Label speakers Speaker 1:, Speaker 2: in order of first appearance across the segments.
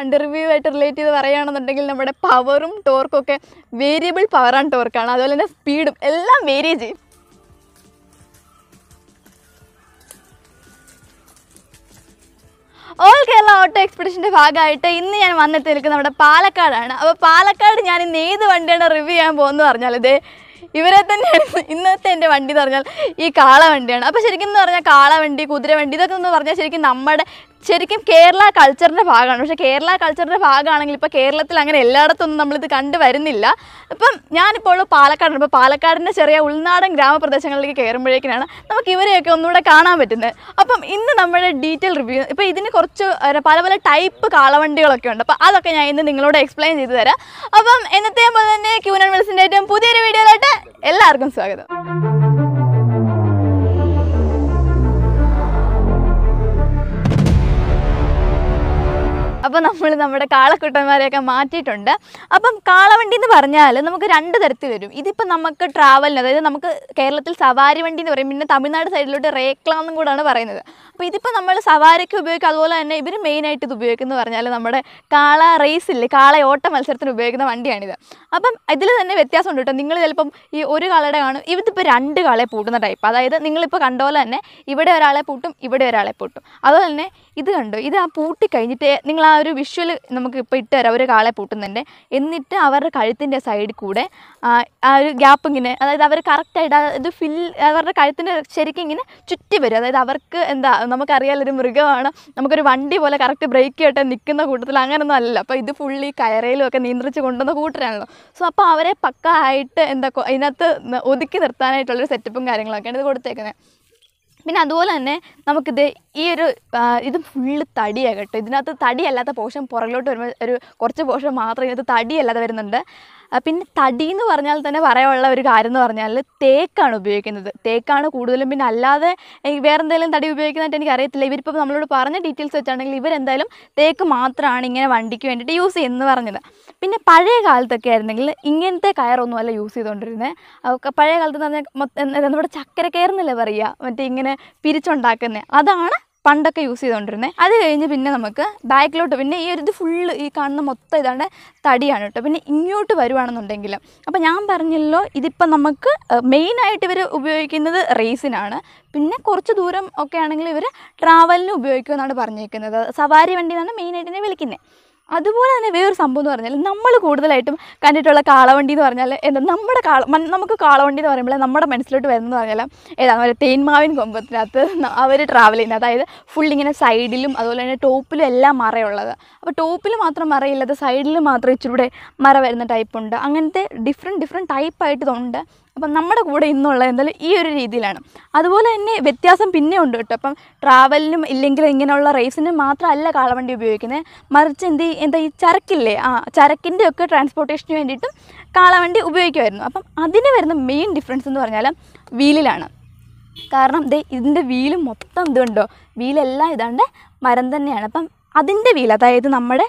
Speaker 1: വണ്ടി റിവ്യൂ ആയിട്ട് റിലേറ്റ് ചെയ്ത് പറയുകയാണെന്നുണ്ടെങ്കിൽ നമ്മുടെ പവറും ടോർക്കും ഒക്കെ വേരിയബിൾ പവർ ആൻഡ് ടോർക്കാണ് അതുപോലെ തന്നെ സ്പീഡും എല്ലാം വേരിയ ചെയ്യും ഓൾ കേരള ഓട്ടോ എക്സ്പെഡിഷൻ്റെ ഭാഗമായിട്ട് ഇന്ന് ഞാൻ വന്നിട്ട് നിൽക്കുന്നത് നമ്മുടെ പാലക്കാടാണ് അപ്പോൾ പാലക്കാട് ഞാൻ ഇന്ന് ഏത് വണ്ടിയാണ് റിവ്യൂ ചെയ്യാൻ പോകുന്നത് പറഞ്ഞാൽ ഇത് ഇവരെ തന്നെയാണ് ഇന്നത്തെ എൻ്റെ വണ്ടി എന്ന് പറഞ്ഞാൽ ഈ കാള വണ്ടിയാണ് അപ്പോൾ ശരിക്കും എന്ന് പറഞ്ഞാൽ കാള വണ്ടി കുതിര വണ്ടി ഇതൊക്കെ എന്ന് പറഞ്ഞാൽ ശരിക്കും നമ്മുടെ ശരിക്കും കേരള കൾച്ചറിൻ്റെ ഭാഗമാണ് പക്ഷേ കേരള കൾച്ചറിൻ്റെ ഭാഗമാണെങ്കിൽ ഇപ്പോൾ കേരളത്തിൽ അങ്ങനെ എല്ലായിടത്തൊന്നും നമ്മളിത് കണ്ടുവരുന്നില്ല ഇപ്പം ഞാനിപ്പോൾ പാലക്കാടാണ് ഇപ്പോൾ പാലക്കാടിൻ്റെ ചെറിയ ഉൾനാടൻ ഗ്രാമപ്രദേശങ്ങളിലേക്ക് കയറുമ്പോഴേക്കിനാണ് നമുക്ക് ഇവരെയൊക്കെ ഒന്നുകൂടെ കാണാൻ പറ്റുന്നത് അപ്പം ഇന്ന് നമ്മുടെ ഡീറ്റെയിൽ റിവ്യൂ ഇപ്പോൾ ഇതിന് കുറച്ച് പല പല ടൈപ്പ് കാളവണ്ടികളൊക്കെ ഉണ്ട് അപ്പോൾ അതൊക്കെ ഞാൻ ഇന്ന് നിങ്ങളോട് എക്സ്പ്ലെയിൻ ചെയ്തു തരാം അപ്പം എന്നത്തെ പോലെ തന്നെ ക്യൂനൺ വിൽസിൻ്റെ ഏറ്റവും പുതിയൊരു വീഡിയോയിലായിട്ട് എല്ലാവർക്കും സ്വാഗതം അപ്പോൾ നമ്മൾ നമ്മുടെ കാളക്കുട്ടന്മാരെയൊക്കെ മാറ്റിയിട്ടുണ്ട് അപ്പം കാളവണ്ടി എന്ന് പറഞ്ഞാൽ നമുക്ക് രണ്ട് തരത്തിൽ വരും ഇതിപ്പോൾ നമുക്ക് ട്രാവലിന് അതായത് നമുക്ക് കേരളത്തിൽ സവാരി വണ്ടി എന്ന് പറയും പിന്നെ തമിഴ്നാട് സൈഡിലോട്ട് റേക്ല എന്നും കൂടാണ് പറയുന്നത് അപ്പോൾ ഇതിപ്പോൾ നമ്മൾ സവാരിക്ക് ഉപയോഗിക്കുക അതുപോലെ തന്നെ ഇവർ മെയിനായിട്ട് ഇത് ഉപയോഗിക്കുന്നത് പറഞ്ഞാൽ നമ്മുടെ കാള റേസ് കാള ഓട്ട മത്സരത്തിന് ഉപയോഗിക്കുന്ന വണ്ടിയാണിത് അപ്പം ഇതിൽ തന്നെ വ്യത്യാസമുണ്ട് കേട്ടോ നിങ്ങൾ ചിലപ്പം ഈ ഒരു കാളയുടെ കാണും ഇതിപ്പോൾ രണ്ട് കാളയെ പൂട്ടുന്ന ടൈപ്പ് അതായത് നിങ്ങളിപ്പോൾ കണ്ടപോലെ തന്നെ ഇവിടെ ഒരാളെ പൂട്ടും ഇവിടെ ഒരാളെ പൂട്ടും അതുപോലെ തന്നെ ഇത് കണ്ടോ ഇത് ആ പൂട്ടി കഴിഞ്ഞിട്ട് നിങ്ങൾ ആ ഒരു വിഷ്വൽ നമുക്ക് ഇപ്പോൾ ഇട്ട് തരാം ഒരു കാളെ പൂട്ടുന്നുണ്ട് എന്നിട്ട് അവരുടെ കഴുത്തിൻ്റെ സൈഡിൽ കൂടെ ആ ഒരു ഗ്യാപ്പ് ഇങ്ങനെ അതായത് അവർ കറക്റ്റായിട്ട് അത് ഫിൽ അവരുടെ കഴുത്തിൻ്റെ ശരിക്കും ഇങ്ങനെ ചുറ്റി വരും അതായത് അവർക്ക് എന്താ നമുക്കറിയാലോ ഒരു മൃഗമാണ് നമുക്കൊരു വണ്ടി പോലെ കറക്റ്റ് ബ്രേക്ക് ചെയ്യട്ടെ നിൽക്കുന്ന കൂട്ടത്തിൽ അങ്ങനൊന്നും അല്ല അപ്പോൾ ഇത് ഫുള്ളി കയറയിലും ഒക്കെ നിയന്ത്രിച്ച് കൊണ്ടുവന്ന കൂട്ടരാണല്ലോ സോ അപ്പോൾ അവരെ പക്ക ആയിട്ട് എന്താ അതിനകത്ത് ഒതുക്കി നിർത്താനായിട്ടുള്ളൊരു സെറ്റപ്പും കാര്യങ്ങളൊക്കെയാണ് ഇത് കൊടുത്തേക്കുന്നത് പിന്നെ അതുപോലെ തന്നെ നമുക്കിത് ഈ ഒരു ഇത് ഫുള്ള് തടിയാണ് കേട്ടോ ഇതിനകത്ത് തടിയല്ലാത്ത പോർഷൻ പുറകിലോട്ട് വരുമ്പോൾ ഒരു കുറച്ച് പോർഷൻ മാത്രം ഇതിനകത്ത് തടിയല്ലാതെ വരുന്നുണ്ട് പിന്നെ തടി എന്ന് പറഞ്ഞാൽ തന്നെ പറയാനുള്ള ഒരു കാര്യം എന്ന് പറഞ്ഞാൽ തേക്കാണ് ഉപയോഗിക്കുന്നത് തേക്കാണ് കൂടുതലും പിന്നെ അല്ലാതെ വേറെ എന്തെങ്കിലും തടി ഉപയോഗിക്കുന്നതായിട്ട് എനിക്ക് അറിയത്തില്ല ഇവരിപ്പോൾ നമ്മളോട് പറഞ്ഞ ഡീറ്റെയിൽസ് വെച്ചാണെങ്കിൽ ഇവരെന്തായാലും തേക്ക് മാത്രമാണ് ഇങ്ങനെ വണ്ടിക്ക് വേണ്ടിയിട്ട് യൂസ് ചെയ്യുന്നത് പറഞ്ഞത് പിന്നെ പഴയ കാലത്തൊക്കെ ആയിരുന്നെങ്കിൽ ഇങ്ങനത്തെ കയറൊന്നും അല്ല യൂസ് ചെയ്തുകൊണ്ടിരുന്നത് പഴയ കാലത്ത് എന്ന് പറഞ്ഞാൽ നമ്മുടെ ചക്കര കയറുന്നില്ല പറയുക മറ്റേ ഇങ്ങനെ പിരിച്ചുണ്ടാക്കുന്നത് അതാണ് പണ്ടൊക്കെ യൂസ് ചെയ്തുകൊണ്ടിരുന്നത് അത് കഴിഞ്ഞ് പിന്നെ നമുക്ക് ബാക്കിലോട്ട് പിന്നെ ഈ ഒരു ഇത് ഫുള്ള് ഈ കാണുന്ന മൊത്തം ഇതാണ് തടിയാണ് കേട്ടോ പിന്നെ ഇങ്ങോട്ട് വരുവാണെന്നുണ്ടെങ്കിൽ അപ്പോൾ ഞാൻ പറഞ്ഞല്ലോ ഇതിപ്പോൾ നമുക്ക് മെയിനായിട്ട് ഇവർ ഉപയോഗിക്കുന്നത് റേസിനാണ് പിന്നെ കുറച്ച് ദൂരം ഒക്കെ ആണെങ്കിൽ ഇവർ ട്രാവലിന് ഉപയോഗിക്കുമെന്നാണ് പറഞ്ഞിരിക്കുന്നത് സവാരി വണ്ടി എന്നാണ് മെയിനായിട്ട് ഇതിനെ വിളിക്കുന്നത് അതുപോലെ തന്നെ വേറൊരു സംഭവം എന്ന് പറഞ്ഞാൽ നമ്മൾ കൂടുതലായിട്ടും കണ്ടിട്ടുള്ള കാളവണ്ടി എന്ന് പറഞ്ഞാൽ എന്താ നമ്മുടെ കാള നമുക്ക് കാളവണ്ടി എന്ന് പറയുമ്പോൾ നമ്മുടെ മനസ്സിലോട്ട് വരുന്നതെന്ന് പറഞ്ഞാൽ ഏതാണ് ഒരു തേന്മാവിൻ കൊമ്പത്തിനകത്ത് അവർ ട്രാവൽ ചെയ്യുന്നത് അതായത് ഫുൾ ഇങ്ങനെ സൈഡിലും അതുപോലെ തന്നെ ടോപ്പിലും എല്ലാം മറയുള്ളത് അപ്പോൾ ടോപ്പിൽ മാത്രം മറയില്ലാത്ത സൈഡിൽ മാത്രം ഇച്ചിരൂടെ മറ വരുന്ന ടൈപ്പുണ്ട് അങ്ങനത്തെ ഡിഫറെൻറ്റ് ഡിഫറെൻറ്റ് ടൈപ്പായിട്ട് ഉണ്ട് അപ്പം നമ്മുടെ കൂടെ ഇന്നുള്ള എന്തായാലും ഈ ഒരു രീതിയിലാണ് അതുപോലെ തന്നെ വ്യത്യാസം പിന്നെ ഉണ്ട് കേട്ടോ അപ്പം ട്രാവലിനും ഇല്ലെങ്കിൽ ഇങ്ങനെയുള്ള റേസിനും മാത്രമല്ല കാളവണ്ടി ഉപയോഗിക്കുന്നത് മറിച്ച് എന്ത് എന്താ ഈ ചരക്കില്ലേ ആ ചരക്കിൻ്റെ ഒക്കെ ട്രാൻസ്പോർട്ടേഷന് വേണ്ടിയിട്ടും കാളവണ്ടി ഉപയോഗിക്കുമായിരുന്നു അപ്പം അതിന് വരുന്ന മെയിൻ ഡിഫറൻസ് എന്ന് പറഞ്ഞാൽ വീലിലാണ് കാരണം ദേ ഇതിൻ്റെ വീല് മൊത്തം ഇതുണ്ടോ വീലെല്ലാം ഇതാണ്ട് മരം തന്നെയാണ് അപ്പം അതിൻ്റെ വീൽ അതായത് നമ്മുടെ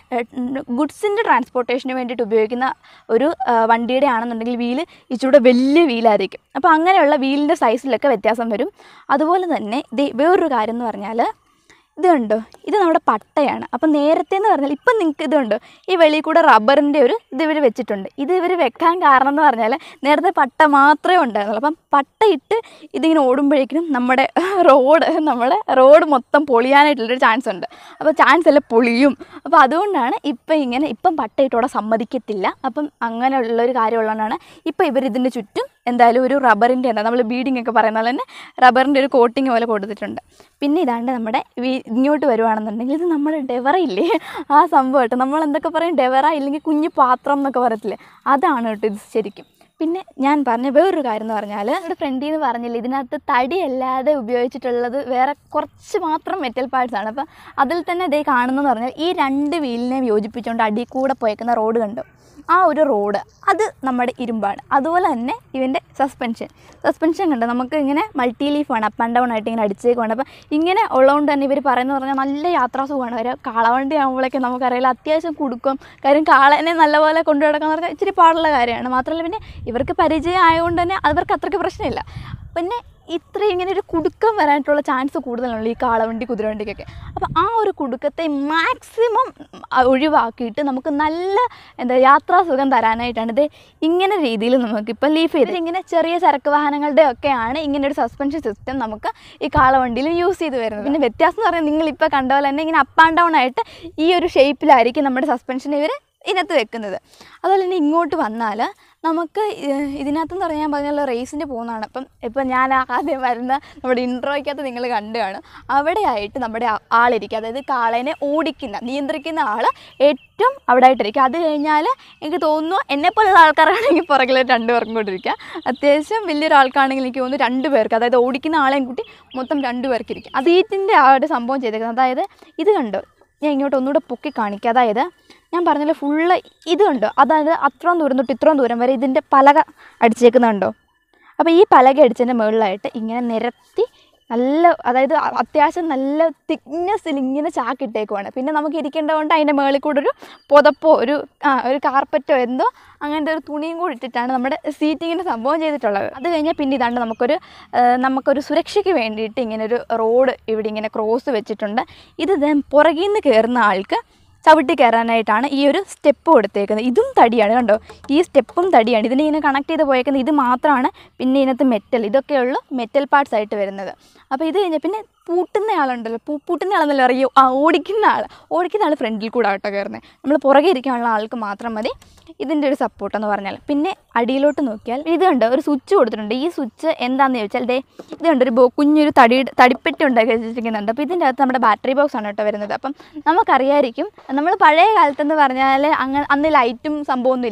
Speaker 1: ഗുഡ്സിൻ്റെ ട്രാൻസ്പോർട്ടേഷന് വേണ്ടിയിട്ട് ഉപയോഗിക്കുന്ന ഒരു വണ്ടിയുടെ ആണെന്നുണ്ടെങ്കിൽ വീല് ഇച്ചിരൂടെ വലിയ വീലായിരിക്കും അപ്പോൾ അങ്ങനെയുള്ള വീലിൻ്റെ സൈസിലൊക്കെ വ്യത്യാസം വരും അതുപോലെ തന്നെ വേറൊരു കാര്യം എന്ന് പറഞ്ഞാൽ ഇത് ഇത് നമ്മുടെ പട്ടയാണ് അപ്പം നേരത്തെ എന്ന് പറഞ്ഞാൽ ഇപ്പം നിങ്ങൾക്ക് ഇത് ഈ വെളിയിൽ കൂടെ റബ്ബറിൻ്റെ ഒരു ഇത് ഇവർ വെച്ചിട്ടുണ്ട് ഇത് ഇവർ വെക്കാൻ കാരണം എന്ന് പറഞ്ഞാൽ നേരത്തെ പട്ട മാത്രമേ ഉണ്ടായിരുന്നുള്ളൂ അപ്പം പട്ടയിട്ട് ഇതിങ്ങനെ ഓടുമ്പോഴേക്കും നമ്മുടെ റോഡ് നമ്മുടെ റോഡ് മൊത്തം പൊളിയാനായിട്ടുള്ളൊരു ചാൻസ് ഉണ്ട് അപ്പോൾ ചാൻസ് അല്ല പൊളിയും അപ്പോൾ അതുകൊണ്ടാണ് ഇപ്പം ഇങ്ങനെ ഇപ്പം പട്ടയിട്ടോടെ സമ്മതിക്കത്തില്ല അപ്പം അങ്ങനെയുള്ളൊരു കാര്യമുള്ളതുകൊണ്ടാണ് ഇപ്പം ഇവരിതിൻ്റെ ചുറ്റും എന്തായാലും ഒരു റബ്ബറിൻ്റെ എന്താ നമ്മൾ ബീഡിങ് ഒക്കെ പറയുന്ന പോലെ തന്നെ റബ്ബറിൻ്റെ ഒരു കോട്ടിങ് പോലെ കൊടുത്തിട്ടുണ്ട് പിന്നെ ഇതാണ്ട് നമ്മുടെ ഇങ്ങോട്ട് വരുവാണെന്നുണ്ടെങ്കിൽ ഇത് നമ്മുടെ ഡെവറ ഇല്ലേ ആ സംഭവമായിട്ട് നമ്മൾ എന്തൊക്കെ പറയും ഡെവറ ഇല്ലെങ്കിൽ കുഞ്ഞു പാത്രം എന്നൊക്കെ പറയത്തില്ലേ അതാണ് കേട്ടോ ഇത് ശരിക്കും പിന്നെ ഞാൻ പറഞ്ഞ വേറൊരു കാര്യം എന്ന് പറഞ്ഞാൽ ഇവിടെ ഫ്രണ്ടിൽ നിന്ന് പറഞ്ഞില്ല ഇതിനകത്ത് തടിയല്ലാതെ ഉപയോഗിച്ചിട്ടുള്ളത് വേറെ കുറച്ച് മാത്രം മെറ്റൽ പാർട്സ് ആണ് അപ്പോൾ അതിൽ തന്നെ ഇതേ കാണുന്നതെന്ന് പറഞ്ഞാൽ ഈ രണ്ട് വീലിനെ യോജിപ്പിച്ചുകൊണ്ട് അടി കൂടെ പോയേക്കുന്ന റോഡ് കണ്ടു ആ ഒരു റോഡ് അത് നമ്മുടെ ഇരുമ്പാണ് അതുപോലെ തന്നെ ഇവൻ്റെ സസ്പെൻഷൻ സസ്പെൻഷൻ കണ്ട് നമുക്ക് ഇങ്ങനെ മൾട്ടി ലീഫ് വേണം അപ്പ് ആൻഡ് ഡൗൺ ആയിട്ട് ഇങ്ങനെ വേണം അപ്പം ഇങ്ങനെ ഉള്ളതുകൊണ്ട് തന്നെ ഇവർ പറയുന്നത് പറഞ്ഞാൽ നല്ല സുഖമാണ് ഒരു കാളവണ്ടി ആകുമ്പോഴേക്കും നമുക്കറിയില്ല അത്യാവശ്യം കൊടുക്കും കാര്യം കാളനെ നല്ലപോലെ കൊണ്ടു നടക്കാന്ന് പറഞ്ഞാൽ ഇച്ചിരി പാടുള്ള കാര്യമാണ് മാത്രമല്ല പിന്നെ ഇവർക്ക് പരിചയം ആയതുകൊണ്ട് തന്നെ അവർക്ക് അത്രയ്ക്ക് പ്രശ്നമില്ല പിന്നെ ഇത്ര ഇങ്ങനെ ഒരു കുടുക്കം വരാനായിട്ടുള്ള ചാൻസ് കൂടുതലാണല്ലോ ഈ കാളവണ്ടി കുതിരവണ്ടിക്കൊക്കെ അപ്പോൾ ആ ഒരു കുടുക്കത്തെ മാക്സിമം ഒഴിവാക്കിയിട്ട് നമുക്ക് നല്ല എന്താ യാത്രാസുഖം സുഖം തരാനായിട്ടാണ് ഇത് ഇങ്ങനെ രീതിയിൽ നമുക്കിപ്പോൾ ലീഫ് ചെയ്ത് ഇങ്ങനെ ചെറിയ ചരക്ക് വാഹനങ്ങളുടെ ഒക്കെയാണ് ഇങ്ങനെ ഒരു സസ്പെൻഷൻ സിസ്റ്റം നമുക്ക് ഈ കാളവണ്ടിയിൽ യൂസ് ചെയ്ത് വരുന്നത് പിന്നെ വ്യത്യാസം എന്ന് പറഞ്ഞാൽ നിങ്ങളിപ്പോൾ കണ്ട പോലെ തന്നെ ഇങ്ങനെ അപ്പ് ആൻഡ് ഡൗൺ ആയിട്ട് ഈ ഒരു ഷേപ്പിലായിരിക്കും നമ്മുടെ സസ്പെൻഷൻ ഇവർ ഇതിനകത്ത് വെക്കുന്നത് അതുപോലെ തന്നെ ഇങ്ങോട്ട് വന്നാൽ നമുക്ക് ഇതിനകത്തെന്ന് പറഞ്ഞാൽ ഞാൻ പറഞ്ഞല്ലോ റേസിന് പോകുന്നതാണ് അപ്പം ഇപ്പം ഞാൻ ആദ്യം വരുന്ന നമ്മുടെ ഇൻട്രോയ്ക്കകത്ത് നിങ്ങൾ കണ്ടുകാണ് അവിടെയായിട്ട് നമ്മുടെ ആളിരിക്കുക അതായത് കാളേനെ ഓടിക്കുന്ന നിയന്ത്രിക്കുന്ന ആൾ ഏറ്റവും അവിടെ ആയിട്ടിരിക്കുക അത് കഴിഞ്ഞാൽ എനിക്ക് തോന്നുന്നു എന്നെപ്പോലുള്ള ആൾക്കാരാണെങ്കിൽ പുറകിൽ രണ്ട് പേർക്കും ഇരിക്കുക അത്യാവശ്യം വലിയൊരാൾക്കാണെങ്കിൽ എനിക്ക് തോന്നുന്നു രണ്ട് പേർക്ക് അതായത് ഓടിക്കുന്ന ആളെയും കൂട്ടി മൊത്തം രണ്ട് പേർക്ക് ഇരിക്കുക അത് ആ ഒരു സംഭവം ചെയ്തേക്കുന്നത് അതായത് ഇത് കണ്ടോ ഞാൻ ഇങ്ങോട്ട് ഒന്നുകൂടെ പൊക്കി കാണിക്കുക അതായത് ഞാൻ പറഞ്ഞല്ലോ ഫുള്ള് ഇതുണ്ട് അതായത് അത്രയും ദൂരം തൊട്ട് ഇത്രയും ദൂരം വരെ ഇതിൻ്റെ പലക അടിച്ചേക്കുന്നുണ്ടോ അപ്പോൾ ഈ പലക അടിച്ചതിൻ്റെ മുകളിലായിട്ട് ഇങ്ങനെ നിരത്തി നല്ല അതായത് അത്യാവശ്യം നല്ല തിക്നെസ്സിൽ ഇങ്ങനെ ചാക്കിട്ടേക്കുവാണ് പിന്നെ നമുക്ക് ഇരിക്കേണ്ടതുകൊണ്ട് അതിൻ്റെ മുകളിൽ കൂടെ ഒരു പുതപ്പോ ഒരു ആ ഒരു കാർപ്പറ്റോ എന്തോ അങ്ങനത്തെ ഒരു തുണിയും കൂടി ഇട്ടിട്ടാണ് നമ്മുടെ സീറ്റിങ്ങിൻ്റെ സംഭവം ചെയ്തിട്ടുള്ളത് അത് കഴിഞ്ഞാൽ പിന്നെ ഇതാണ്ട് നമുക്കൊരു നമുക്കൊരു സുരക്ഷയ്ക്ക് വേണ്ടിയിട്ട് ഇങ്ങനെ ഒരു റോഡ് ഇവിടെ ഇങ്ങനെ ക്രോസ് വെച്ചിട്ടുണ്ട് ഇത് പുറകിൽ നിന്ന് കയറുന്ന ആൾക്ക് ചവിട്ടി കയറാനായിട്ടാണ് ഈ ഒരു സ്റ്റെപ്പ് കൊടുത്തേക്കുന്നത് ഇതും തടിയാണ് കണ്ടോ ഈ സ്റ്റെപ്പും തടിയാണ് ഇതിനെ ഇങ്ങനെ കണക്ട് ചെയ്ത് പോയേക്കുന്നത് ഇത് മാത്രമാണ് പിന്നെ ഇതിനകത്ത് മെറ്റൽ ഇതൊക്കെയുള്ള മെറ്റൽ പാർട്സ് ആയിട്ട് വരുന്നത് അപ്പോൾ ഇത് കഴിഞ്ഞാൽ പിന്നെ പൂട്ടുന്ന ആളുണ്ടല്ലോ പൂ പൂട്ടുന്ന ആളെന്നല്ല അറിയോ ആ ഓടിക്കുന്ന ആൾ ഓടിക്കുന്ന ആൾ ഫ്രണ്ടിൽ കൂടെ ആട്ടോ കയറുന്നത് നമ്മൾ പുറകെ ഇരിക്കാനുള്ള ആൾക്ക് മാത്രം മതി ഇതിൻ്റെ ഒരു സപ്പോർട്ട് എന്ന് പറഞ്ഞാൽ പിന്നെ അടിയിലോട്ട് നോക്കിയാൽ ഇത് കണ്ട് ഒരു സ്വിച്ച് കൊടുത്തിട്ടുണ്ട് ഈ സ്വിച്ച് എന്താണെന്ന് ചോദിച്ചാൽ ദേ ഇത് കണ്ട് ഒരു കുഞ്ഞൊരു തടി തടിപ്പെട്ടി ഉണ്ടാക്കി വെച്ചിരിക്കുന്നുണ്ട് അപ്പോൾ ഇതിൻ്റെ അകത്ത് നമ്മുടെ ബാറ്ററി ബോക്സ് ആണ് കേട്ടോ വരുന്നത് അപ്പം നമുക്കറിയായിരിക്കും നമ്മൾ പഴയ കാലത്തെന്ന് പറഞ്ഞാൽ അങ്ങ് അന്ന് ലൈറ്റും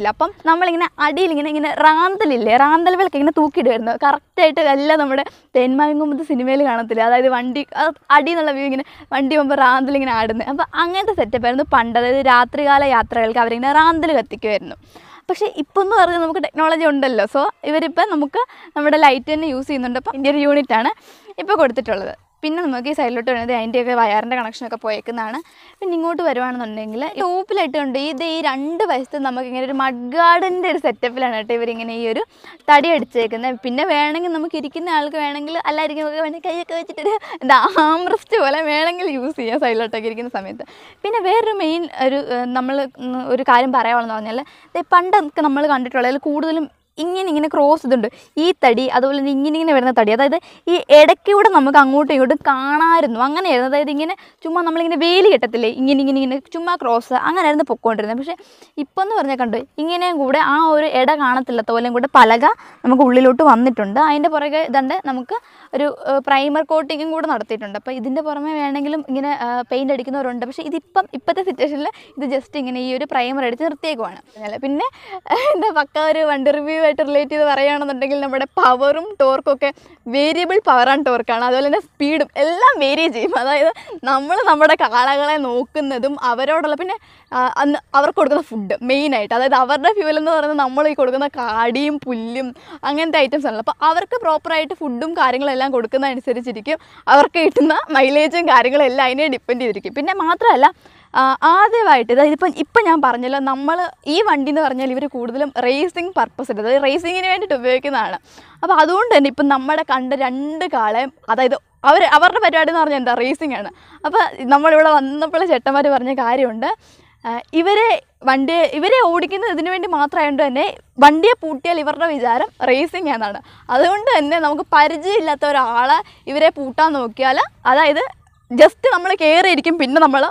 Speaker 1: ഇല്ല അപ്പം നമ്മളിങ്ങനെ അടിയിലിങ്ങനെ ഇങ്ങനെ റാന്തലില്ലേ റാന്തൽ വിളക്ക് ഇങ്ങനെ വരുന്നത് കറക്റ്റായിട്ട് എല്ലാം നമ്മുടെ തേന്മാവിൻ കുമ്പത്ത് സിനിമയിൽ കാണത്തില്ല അതായത് വണ്ടി അടി എന്നുള്ള വ്യൂ ഇങ്ങനെ വണ്ടി പോകുമ്പോൾ റാന്തിൽ ഇങ്ങനെ ആടുന്നത് അപ്പോൾ അങ്ങനത്തെ സെറ്റപ്പായിരുന്നു പണ്ട് അതായത് രാത്രികാല യാത്രകൾക്ക് അവരിങ്ങനെ റാന്തിൽ കത്തിക്കുമായിരുന്നു പക്ഷേ ഇപ്പം എന്ന് പറഞ്ഞാൽ നമുക്ക് ടെക്നോളജി ഉണ്ടല്ലോ സോ ഇവരിപ്പോൾ നമുക്ക് നമ്മുടെ ലൈറ്റ് തന്നെ യൂസ് ചെയ്യുന്നുണ്ട് അപ്പോൾ ഇതിൻ്റെ ഒരു യൂണിറ്റാണ് ഇപ്പോൾ കൊടുത്തിട്ടുള്ളത് പിന്നെ നമുക്ക് ഈ സൈഡിലോട്ട് വരുന്നത് അതിൻ്റെയൊക്കെ വയറിൻ്റെ കണക്ഷനൊക്കെ പോയേക്കുന്നതാണ് പിന്നെ ഇങ്ങോട്ട് വരുവാണെന്നുണ്ടെങ്കിൽ ടോപ്പിലായിട്ടുണ്ട് ഇത് ഈ രണ്ട് വശത്ത് നമുക്ക് ഇങ്ങനെ ഒരു മഡ് ഗാർഡൻ്റെ ഒരു സെറ്റപ്പിലാണ് കേട്ടോ ഇവരിങ്ങനെ ഈ ഒരു തടി അടിച്ചേക്കുന്നത് പിന്നെ വേണമെങ്കിൽ നമുക്ക് ഇരിക്കുന്ന ആൾക്ക് വേണമെങ്കിൽ അല്ലായിരിക്കും നമുക്ക് വേണമെങ്കിൽ കൈയൊക്കെ വെച്ചിട്ട് എന്താ ആംറസ്റ്റ് പോലെ വേണമെങ്കിൽ യൂസ് ചെയ്യാം സൈഡിലോട്ടൊക്കെ ഇരിക്കുന്ന സമയത്ത് പിന്നെ വേറൊരു മെയിൻ ഒരു നമ്മൾ ഒരു കാര്യം പറയാമെന്ന് പറഞ്ഞാൽ പണ്ടൊക്കെ നമ്മൾ കണ്ടിട്ടുള്ളതിൽ കൂടുതലും ഇങ്ങനെ ഇങ്ങനെ ക്രോസ് ഇതുണ്ട് ഈ തടി അതുപോലെ തന്നെ ഇങ്ങനെ ഇങ്ങനെ വരുന്ന തടി അതായത് ഈ ഇടയ്ക്കൂടെ നമുക്ക് അങ്ങോട്ടും ഇങ്ങോട്ടും കാണാമായിരുന്നു അങ്ങനെയായിരുന്നു അതായത് ഇങ്ങനെ ചുമ്മാ നമ്മളിങ്ങനെ വേലി കെട്ടത്തില്ലേ ഇങ്ങനെ ഇങ്ങനെ ഇങ്ങനെ ചുമ്മാ ക്രോസ് അങ്ങനെയായിരുന്നു പൊക്കോണ്ടിരുന്നത് പക്ഷേ ഇപ്പം എന്ന് പറഞ്ഞാൽ കണ്ടു ഇങ്ങനെയും കൂടെ ആ ഒരു ഇട കാണത്തില്ലാത്ത പോലെയും കൂടെ പലക നമുക്ക് ഉള്ളിലോട്ട് വന്നിട്ടുണ്ട് അതിൻ്റെ പുറകെ ഇതുണ്ട് നമുക്ക് ഒരു പ്രൈമർ കോട്ടിങ്ങും കൂടെ നടത്തിയിട്ടുണ്ട് അപ്പോൾ ഇതിൻ്റെ പുറമെ വേണമെങ്കിലും ഇങ്ങനെ പെയിൻ്റ് അടിക്കുന്നവരുണ്ട് പക്ഷേ ഇതിപ്പം ഇപ്പോഴത്തെ സിറ്റുവേഷനിൽ ഇത് ജസ്റ്റ് ഇങ്ങനെ ഈ ഒരു പ്രൈമർ അടിച്ച് നിർത്തിയേക്കുവാണ് പിന്നെ എന്താ പക്ക ഒരു വണ്ടി റിവ്യൂ ആക്റ്റീവായിട്ട് റിലേറ്റ് ചെയ്ത് പറയുകയാണെന്നുണ്ടെങ്കിൽ നമ്മുടെ പവറും ടോർക്കും ഒക്കെ വേരിയബിൾ പവറാണ് ടോർക്കാണ് അതുപോലെ തന്നെ സ്പീഡും എല്ലാം വേരി ചെയ്യും അതായത് നമ്മൾ നമ്മുടെ കാളകളെ നോക്കുന്നതും അവരോടുള്ള പിന്നെ അന്ന് അവർക്ക് കൊടുക്കുന്ന ഫുഡ് മെയിനായിട്ട് അതായത് അവരുടെ ഫ്യൂവൽ എന്ന് പറയുന്നത് നമ്മൾ ഈ കൊടുക്കുന്ന കാടിയും പുല്ലും അങ്ങനത്തെ ഐറ്റംസ് ആണല്ലോ അപ്പോൾ അവർക്ക് പ്രോപ്പറായിട്ട് ഫുഡും കാര്യങ്ങളെല്ലാം കൊടുക്കുന്ന അനുസരിച്ചിരിക്കും അവർക്ക് കിട്ടുന്ന മൈലേജും കാര്യങ്ങളെല്ലാം അതിനെ ഡിപ്പെൻഡ് ചെയ്തിരിക്കും പിന്നെ മാത്രമല്ല ആദ്യമായിട്ട് അതായത് ഇപ്പം ഇപ്പം ഞാൻ പറഞ്ഞല്ലോ നമ്മൾ ഈ വണ്ടി എന്ന് പറഞ്ഞാൽ ഇവർ കൂടുതലും റേസിംഗ് ഉണ്ട് അതായത് റേസിങ്ങിന് വേണ്ടിയിട്ട് ഉപയോഗിക്കുന്നതാണ് അപ്പോൾ അതുകൊണ്ട് തന്നെ ഇപ്പം നമ്മുടെ കണ്ട രണ്ട് കാളയും അതായത് അവർ അവരുടെ പരിപാടി എന്ന് പറഞ്ഞാൽ എന്താ റേസിംഗ് ആണ് അപ്പോൾ നമ്മളിവിടെ വന്നപ്പോൾ ചേട്ടന്മാർ പറഞ്ഞ കാര്യമുണ്ട് ഇവരെ വണ്ടി ഇവരെ ഓടിക്കുന്നത് ഇതിനു വേണ്ടി മാത്രമായതുകൊണ്ട് തന്നെ വണ്ടിയെ പൂട്ടിയാൽ ഇവരുടെ വിചാരം റേസിംഗ് എന്നാണ് അതുകൊണ്ട് തന്നെ നമുക്ക് പരിചയമില്ലാത്ത ഒരാളെ ഇവരെ പൂട്ടാൻ നോക്കിയാൽ അതായത് ജസ്റ്റ് നമ്മൾ കയറിയിരിക്കും പിന്നെ നമ്മൾ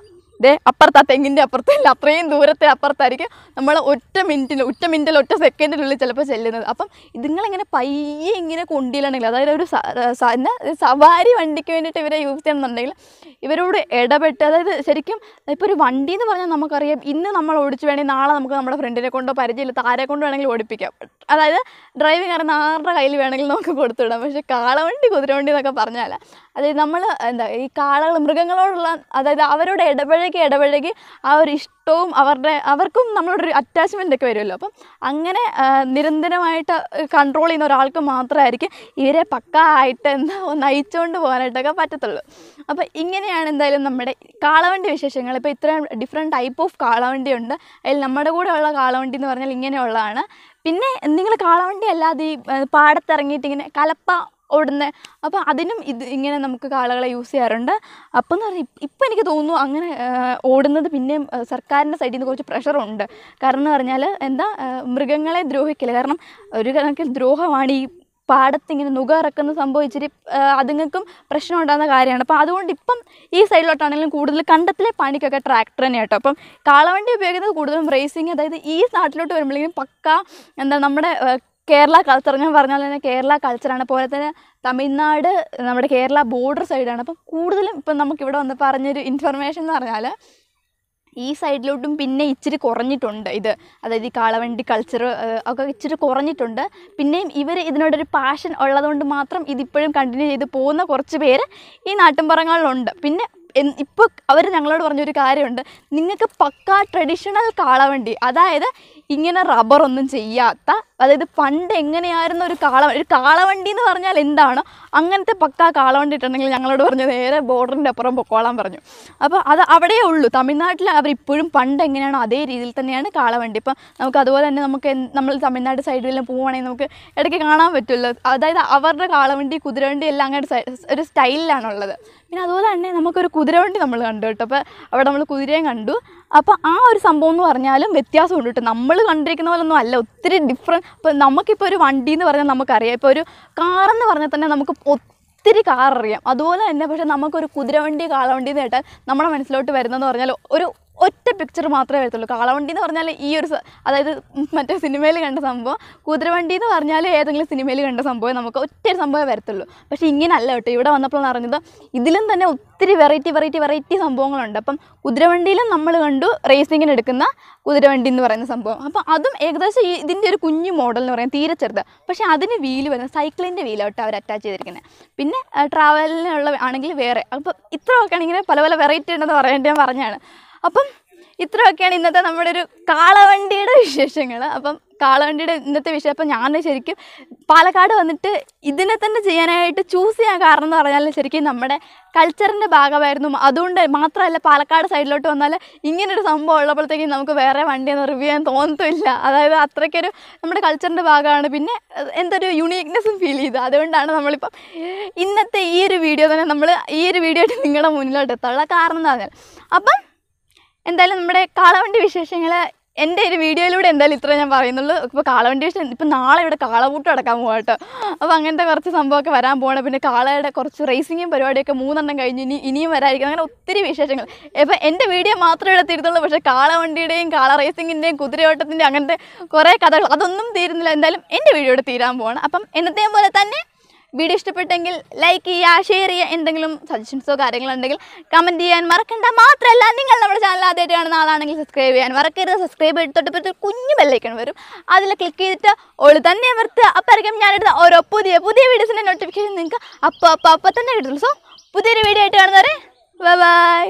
Speaker 1: ദേ അപ്പുറത്ത് ആ തെങ്ങിൻ്റെ അപ്പുറത്തില്ല അത്രയും ദൂരത്തെ അപ്പുറത്തായിരിക്കും നമ്മൾ ഒറ്റ മിനിറ്റിൽ ഒറ്റ മിനിറ്റിൽ ഒറ്റ സെക്കൻഡിനുള്ളിൽ ചിലപ്പോൾ ചെല്ലുന്നത് അപ്പം ഇതുങ്ങളിങ്ങനെ പയ്യെ ഇങ്ങനെ കൊണ്ടിയിലാണെങ്കിൽ അതായത് ഒരു എന്നാ സവാരി വണ്ടിക്ക് വേണ്ടിയിട്ട് ഇവരെ യൂസ് ചെയ്യണമെന്നുണ്ടെങ്കിൽ ഇവരോട് ഇടപെട്ട് അതായത് ശരിക്കും ഇപ്പോൾ ഒരു വണ്ടി എന്ന് പറഞ്ഞാൽ നമുക്കറിയാം ഇന്ന് നമ്മൾ ഓടിച്ചു വേണമെങ്കിൽ നാളെ നമുക്ക് നമ്മുടെ ഫ്രണ്ടിനെ കൊണ്ടോ പരിചയമില്ലാത്ത ആരെ കൊണ്ട് വേണമെങ്കിലും ഓടിപ്പിക്കാം അതായത് ഡ്രൈവിംഗ് അറിയുന്ന ആരുടെ കയ്യിൽ വേണമെങ്കിൽ നമുക്ക് കൊടുത്തുവിടാം പക്ഷേ കാളവണ്ടി കുതിരവണ്ടി എന്നൊക്കെ പറഞ്ഞാൽ അതായത് നമ്മൾ എന്താ ഈ കാളകൾ മൃഗങ്ങളോടുള്ള അതായത് അവരോട് ഇടപഴകി ഇടപഴകി ആ ഒരു ഇഷ്ടവും അവരുടെ അവർക്കും നമ്മളോടൊരു അറ്റാച്ച്മെൻ്റ് ഒക്കെ വരുമല്ലോ അപ്പം അങ്ങനെ നിരന്തരമായിട്ട് കൺട്രോൾ ചെയ്യുന്ന ഒരാൾക്ക് മാത്രമായിരിക്കും ഇവരെ പക്ക ആയിട്ട് എന്താ നയിച്ചുകൊണ്ട് പോകാനായിട്ടൊക്കെ പറ്റത്തുള്ളൂ അപ്പോൾ ഇങ്ങനെയാണ് എന്തായാലും നമ്മുടെ കാളവണ്ടി വിശേഷങ്ങൾ ഇപ്പോൾ ഇത്രയും ഡിഫറെൻറ്റ് ടൈപ്പ് ഓഫ് കാളവണ്ടി ഉണ്ട് അതിൽ നമ്മുടെ കൂടെ ഉള്ള കാളവണ്ടി എന്ന് പറഞ്ഞാൽ ഇങ്ങനെയുള്ളതാണ് പിന്നെ നിങ്ങൾ കാളവണ്ടി അല്ലാതെ ഈ പാടത്തിറങ്ങിയിട്ട് ഇങ്ങനെ കലപ്പ ഓടുന്നത് അപ്പോൾ അതിനും ഇത് ഇങ്ങനെ നമുക്ക് കാളകളെ യൂസ് ചെയ്യാറുണ്ട് അപ്പം എന്ന് പറഞ്ഞാൽ ഇപ്പം എനിക്ക് തോന്നുന്നു അങ്ങനെ ഓടുന്നത് പിന്നെയും സർക്കാരിൻ്റെ സൈഡിൽ നിന്ന് കുറച്ച് പ്രഷറുണ്ട് കാരണം എന്ന് പറഞ്ഞാൽ എന്താ മൃഗങ്ങളെ ദ്രോഹിക്കില്ല കാരണം ഒരു കണക്കിൽ ദ്രോഹമാണ് ഈ പാടത്തിങ്ങനെ ഇങ്ങനെ നുക ഇറക്കുന്ന സംഭവം ഇച്ചിരി അതുങ്ങൾക്കും പ്രശ്നം ഉണ്ടാകുന്ന കാര്യമാണ് അപ്പോൾ അതുകൊണ്ട് ഇപ്പം ഈ സൈഡിലോട്ടാണെങ്കിലും കൂടുതൽ കണ്ടത്തിലെ പണിക്കൊക്കെ ട്രാക്ടർ തന്നെ കേട്ടോ അപ്പം കാളവണ്ടി ഉപയോഗിക്കുന്നത് കൂടുതലും റേസിങ് അതായത് ഈ നാട്ടിലോട്ട് വരുമ്പോഴേക്കും പക്ക എന്താ നമ്മുടെ കേരള കൾച്ചർ ഞാൻ പറഞ്ഞാൽ തന്നെ കേരള കൾച്ചറാണ് പോലെ തന്നെ തമിഴ്നാട് നമ്മുടെ കേരള ബോർഡർ സൈഡാണ് അപ്പം കൂടുതലും ഇപ്പം നമുക്കിവിടെ വന്ന് പറഞ്ഞൊരു ഇൻഫർമേഷൻ എന്ന് പറഞ്ഞാൽ ഈ സൈഡിലോട്ടും പിന്നെ ഇച്ചിരി കുറഞ്ഞിട്ടുണ്ട് ഇത് അതായത് ഈ കാളവണ്ടി കൾച്ചർ ഒക്കെ ഇച്ചിരി കുറഞ്ഞിട്ടുണ്ട് പിന്നെയും ഇവർ ഇതിനോടൊരു പാഷൻ ഉള്ളതുകൊണ്ട് മാത്രം ഇതിപ്പോഴും കണ്ടിന്യൂ ചെയ്ത് പോകുന്ന കുറച്ച് പേര് ഈ നാട്ടിൻപുറങ്ങളിലുണ്ട് പിന്നെ ഇപ്പോൾ അവർ ഞങ്ങളോട് പറഞ്ഞൊരു കാര്യമുണ്ട് നിങ്ങൾക്ക് പക്കാ ട്രഡീഷണൽ കാളവണ്ടി അതായത് ഇങ്ങനെ റബ്ബറൊന്നും ചെയ്യാത്ത അതായത് പണ്ട് എങ്ങനെയായിരുന്നു ഒരു കാള ഒരു കാളവണ്ടി എന്ന് പറഞ്ഞാൽ എന്താണ് അങ്ങനത്തെ പക്കാ കാളവണ്ടി ഇട്ടുണ്ടെങ്കിൽ ഞങ്ങളോട് പറഞ്ഞു നേരെ ബോർഡറിൻ്റെ അപ്പുറം പൊക്കോളാൻ പറഞ്ഞു അപ്പോൾ അത് അവിടെയേ ഉള്ളൂ തമിഴ്നാട്ടിൽ അവർ ഇപ്പോഴും പണ്ട് എങ്ങനെയാണോ അതേ രീതിയിൽ തന്നെയാണ് കാളവണ്ടി ഇപ്പം നമുക്ക് അതുപോലെ തന്നെ നമുക്ക് നമ്മൾ തമിഴ്നാട് സൈഡിലെല്ലാം പോവുകയാണെങ്കിൽ നമുക്ക് ഇടയ്ക്ക് കാണാൻ പറ്റുമല്ലോ അതായത് അവരുടെ കാളവണ്ടി കുതിരവണ്ടി എല്ലാം അങ്ങനെ ഒരു സ്റ്റൈലിലാണുള്ളത് പിന്നെ അതുപോലെ തന്നെ നമുക്കൊരു കുതിരവണ്ടി നമ്മൾ കണ്ടു കേട്ടോ അപ്പോൾ അവിടെ നമ്മൾ കുതിരയും കണ്ടു അപ്പോൾ ആ ഒരു സംഭവം എന്ന് പറഞ്ഞാലും വ്യത്യാസമുണ്ട് കേട്ടോ നമ്മൾ കണ്ടിരിക്കുന്ന പോലൊന്നും അല്ല ഒത്തിരി ഡിഫറെൻറ്റ് അപ്പോൾ നമുക്കിപ്പോൾ ഒരു വണ്ടി എന്ന് പറഞ്ഞാൽ നമുക്കറിയാം ഇപ്പോൾ ഒരു കാറെന്ന് പറഞ്ഞാൽ തന്നെ നമുക്ക് ഒത്തിരി കാർ അറിയാം അതുപോലെ തന്നെ പക്ഷേ നമുക്കൊരു കുതിരവണ്ടി കാളവണ്ടി എന്ന് കേട്ടാൽ നമ്മുടെ മനസ്സിലോട്ട് വരുന്നതെന്ന് പറഞ്ഞാൽ ഒരു ഒറ്റ പിക്ചർ മാത്രമേ വരത്തുള്ളൂ കാളവണ്ടി എന്ന് പറഞ്ഞാൽ ഈ ഒരു അതായത് മറ്റേ സിനിമയിൽ കണ്ട സംഭവം കുതിരവണ്ടി എന്ന് പറഞ്ഞാൽ ഏതെങ്കിലും സിനിമയിൽ കണ്ട സംഭവം നമുക്ക് ഒറ്റ ഒരു സംഭവമേ വരത്തുള്ളൂ പക്ഷേ ഇങ്ങനെയല്ല കേട്ടോ ഇവിടെ വന്നപ്പോഴാണ് അറിഞ്ഞത് ഇതിലും തന്നെ ഒത്തിരി വെറൈറ്റി വെറൈറ്റി വെറൈറ്റി സംഭവങ്ങളുണ്ട് അപ്പം കുതിരവണ്ടിയിലും നമ്മൾ കണ്ടു റേസിങ്ങിന് എടുക്കുന്ന കുതിരവണ്ടി എന്ന് പറയുന്ന സംഭവം അപ്പം അതും ഏകദേശം ഈ ഇതിൻ്റെ ഒരു കുഞ്ഞു മോഡൽ എന്ന് പറയുന്നത് തീരെ ചെറുത് പക്ഷേ അതിന് വീല് വരുന്ന സൈക്കിളിൻ്റെ വീലോട്ട് അവർ അറ്റാച്ച് ചെയ്തിരിക്കുന്നത് പിന്നെ ട്രാവലിനുള്ള ആണെങ്കിൽ വേറെ അപ്പോൾ ഇത്രയൊക്കെ ആണെങ്കിൽ പല പല വെറൈറ്റി ഉണ്ടെന്ന് പറയേണ്ടി ഞാൻ പറഞ്ഞാണ് അപ്പം ഇത്രയൊക്കെയാണ് ഇന്നത്തെ നമ്മുടെ ഒരു കാളവണ്ടിയുടെ വിശേഷങ്ങൾ അപ്പം കാളവണ്ടിയുടെ ഇന്നത്തെ വിഷയം അപ്പം ഞാൻ ശരിക്കും പാലക്കാട് വന്നിട്ട് ഇതിനെ തന്നെ ചെയ്യാനായിട്ട് ചൂസ് ചെയ്യാൻ കാരണം എന്ന് പറഞ്ഞാൽ ശരിക്കും നമ്മുടെ കൾച്ചറിൻ്റെ ഭാഗമായിരുന്നു അതുകൊണ്ട് മാത്രമല്ല പാലക്കാട് സൈഡിലോട്ട് വന്നാൽ ഇങ്ങനൊരു സംഭവം ഉള്ളപ്പോഴത്തേക്കും നമുക്ക് വേറെ വണ്ടിയൊന്നും റിവ്യൂ ചെയ്യാൻ തോന്നത്തില്ല അതായത് അത്രയ്ക്കൊരു നമ്മുടെ കൾച്ചറിൻ്റെ ഭാഗമാണ് പിന്നെ എന്തൊരു യുണീക്നെസ്സും ഫീൽ ചെയ്തു അതുകൊണ്ടാണ് നമ്മളിപ്പം ഇന്നത്തെ ഈ ഒരു വീഡിയോ തന്നെ നമ്മൾ ഈ ഒരു വീഡിയോ ആയിട്ട് നിങ്ങളുടെ മുന്നിലോട്ട് എത്താനുള്ള കാരണം എന്ന് പറഞ്ഞാൽ അപ്പം എന്തായാലും നമ്മുടെ കാളവണ്ടി വിശേഷങ്ങൾ എൻ്റെ ഒരു വീഡിയോയിലൂടെ എന്തായാലും ഇത്ര ഞാൻ പറയുന്നുള്ളൂ ഇപ്പോൾ കാളവണ്ടി വിശേഷം ഇപ്പം നാളെ ഇവിടെ കാളപൂട്ട് അടക്കാൻ പോകട്ടോ അപ്പോൾ അങ്ങനത്തെ കുറച്ച് സംഭവമൊക്കെ വരാൻ പോകണം പിന്നെ കാളയുടെ കുറച്ച് റേസിങ്ങും പരിപാടിയൊക്കെ മൂന്നെണ്ണം കഴിഞ്ഞ് ഇനി ഇനിയും വരായിരിക്കും അങ്ങനെ ഒത്തിരി വിശേഷങ്ങൾ ഇപ്പം എൻ്റെ വീഡിയോ മാത്രമേ ഇവിടെ തീരുന്നുള്ളൂ പക്ഷേ കാളവണ്ടിയുടെയും കാള റേസിങ്ങിൻ്റെയും കുതിരയോട്ടത്തിൻ്റെയും അങ്ങനത്തെ കുറേ കഥകൾ അതൊന്നും തീരുന്നില്ല എന്തായാലും എൻ്റെ വീഡിയോ ഇവിടെ തീരാൻ പോകണം അപ്പം എന്നത്തേം പോലെ തന്നെ വീഡിയോ ഇഷ്ടപ്പെട്ടെങ്കിൽ ലൈക്ക് ചെയ്യുക ഷെയർ ചെയ്യുക എന്തെങ്കിലും സജഷൻസോ കാര്യങ്ങളുണ്ടെങ്കിൽ കമൻറ്റ് ചെയ്യാൻ മറക്കണ്ട മാത്രമല്ല നിങ്ങൾ നമ്മുടെ ചാനൽ ആദ്യമായിട്ട് കാണുന്ന ആളാണെങ്കിൽ സബ്സ്ക്രൈബ് ചെയ്യാൻ മറക്കരുത് സബ്സ്ക്രൈബ് ചെയ്ത് തൊട്ടപ്പുറത്ത് കുഞ്ഞു ബെല്ലൈക്കൺ വരും അതിൽ ക്ലിക്ക് ചെയ്തിട്ട് ഒളി തന്നെ അമർത്തുക അപ്പോഴേക്കും ഞാനെടുത്ത ഓരോ പുതിയ പുതിയ വീഡിയോസിൻ്റെ നോട്ടിഫിക്കേഷൻ നിങ്ങൾക്ക് അപ്പോൾ അപ്പോൾ അപ്പോൾ തന്നെ കിട്ടുള്ളൂ സോ പുതിയൊരു വീഡിയോ ആയിട്ട് കാണുന്നവരെ ബൈ